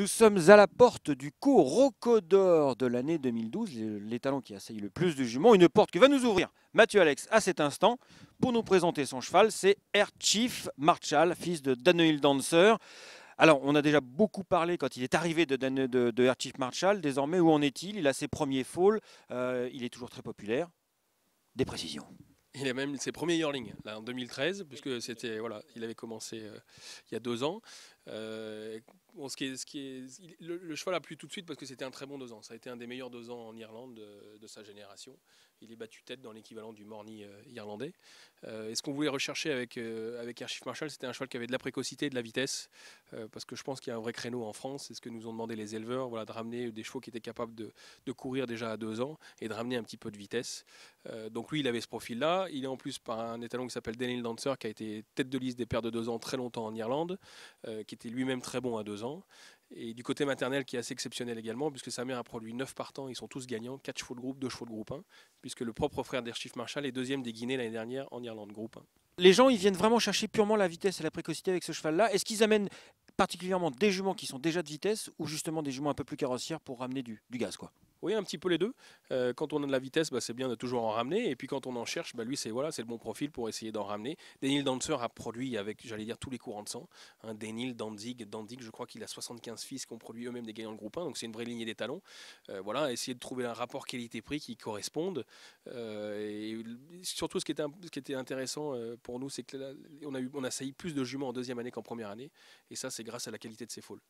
Nous sommes à la porte du co rocodore de l'année 2012, l'étalon qui assaille le plus de jument. Une porte qui va nous ouvrir Mathieu Alex à cet instant pour nous présenter son cheval. C'est Air Chief Marshall, fils de Daniel Dancer. Alors, on a déjà beaucoup parlé quand il est arrivé de, Dan de, Désormais, où en est-il Il a ses premiers folles. Euh, il est toujours très populaire. Des précisions. Il a même ses premiers yearlings, là, en 2013, puisque c'était, voilà, il avait commencé euh, il y a deux ans. Euh, ce qui est, ce qui est, le, cheval a plu tout de suite parce que c'était un très bon deux ans. Ça a été un des meilleurs deux ans en Irlande de, sa génération. Il est battu tête dans l'équivalent du Morny euh, irlandais. et ce qu'on voulait rechercher avec, avec Archive Marshall, c'était un cheval qui avait de la précocité et de la vitesse, parce que je pense qu'il y a un vrai créneau en France. C'est ce que nous ont demandé les éleveurs, voilà, de ramener des chevaux qui étaient capables de, de courir déjà à deux ans et de ramener un petit peu de vitesse. Euh, donc lui, il avait ce profil-là. Il est en plus par un étalon qui s'appelle Daniel Dancer, qui a été tête de liste des pères de deux ans très longtemps en Irlande, euh, qui était lui-même très bon à deux ans. Et du côté maternel, qui est assez exceptionnel également, puisque sa mère a produit par partants, ils sont tous gagnants, quatre chevaux de groupe, deux chevaux de groupe 1, puisque le propre frère Derchief Marshall est deuxième des Guinées l'année dernière en Irlande groupe 1. Les gens, ils viennent vraiment chercher purement la vitesse et la précocité avec ce cheval-là. Est-ce qu'ils amènent particulièrement des juments qui sont déjà de vitesse ou justement des juments un peu plus carrossières pour ramener du, du gaz quoi oui, un petit peu les deux. Euh, quand on a de la vitesse, bah, c'est bien de toujours en ramener. Et puis quand on en cherche, bah, lui, c'est le bon profil pour essayer d'en ramener. Daniel Dancer a produit avec, j'allais dire, tous les courants de sang. Hein, Daniel, Dandig, je crois qu'il a 75 fils qui ont produit eux-mêmes des gagnants de groupe 1. Donc c'est une vraie lignée des talons. Euh, voilà, essayer de trouver un rapport qualité-prix qui corresponde. Euh, et surtout, ce qui était, intéressant pour nous, c'est qu'on a, sailli plus de juments en deuxième année qu'en première année. Et ça, c'est grâce à la qualité de ses folles.